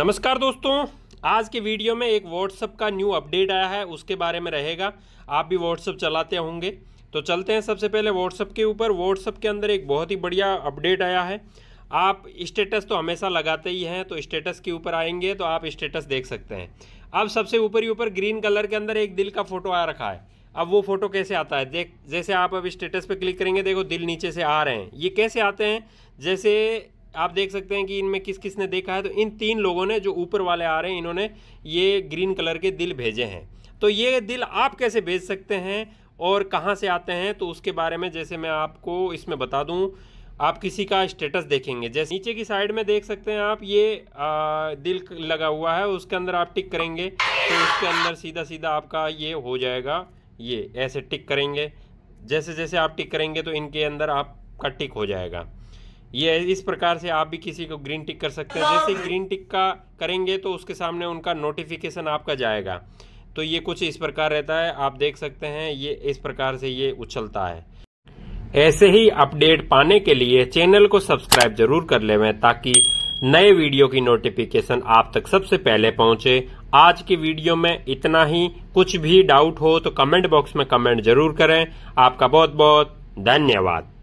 नमस्कार दोस्तों आज के वीडियो में एक व्हाट्सअप का न्यू अपडेट आया है उसके बारे में रहेगा आप भी व्हाट्सअप चलाते होंगे तो चलते हैं सबसे पहले व्हाट्सअप के ऊपर व्हाट्सअप के अंदर एक बहुत ही बढ़िया अपडेट आया है आप स्टेटस तो हमेशा लगाते ही हैं तो स्टेटस के ऊपर आएंगे तो आप स्टेटस देख सकते हैं अब सबसे ऊपर ही ऊपर ग्रीन कलर के अंदर एक दिल का फोटो आ रखा है अब वो फोटो कैसे आता है देख जैसे आप अब स्टेटस पे क्लिक करेंगे देखो दिल नीचे से आ रहे हैं ये कैसे आते हैं जैसे आप देख सकते हैं कि इनमें किस किस ने देखा है तो इन तीन लोगों ने जो ऊपर वाले आ रहे हैं इन्होंने ये ग्रीन कलर के दिल भेजे हैं तो ये दिल आप कैसे भेज सकते हैं और कहाँ से आते हैं तो उसके बारे में जैसे मैं आपको इसमें बता दूँ आप किसी का स्टेटस देखेंगे जैसे नीचे की साइड में देख सकते हैं आप ये आ, दिल लगा हुआ है उसके अंदर आप टिक करेंगे तो उसके अंदर सीधा सीधा आपका ये हो जाएगा ये ऐसे टिक करेंगे जैसे जैसे आप टिक करेंगे तो इनके अंदर आपका टिक हो जाएगा ये इस प्रकार से आप भी किसी को ग्रीन टिक कर सकते हैं हाँ। जैसे ग्रीन टिक का करेंगे तो उसके सामने उनका नोटिफिकेशन आपका जाएगा तो ये कुछ इस प्रकार रहता है आप देख सकते हैं ये इस प्रकार से ये उछलता है ऐसे ही अपडेट पाने के लिए चैनल को सब्सक्राइब जरूर कर ले ताकि नए वीडियो की नोटिफिकेशन आप तक सबसे पहले पहुंचे आज की वीडियो में इतना ही कुछ भी डाउट हो तो कमेंट बॉक्स में कमेंट जरूर करें आपका बहुत बहुत धन्यवाद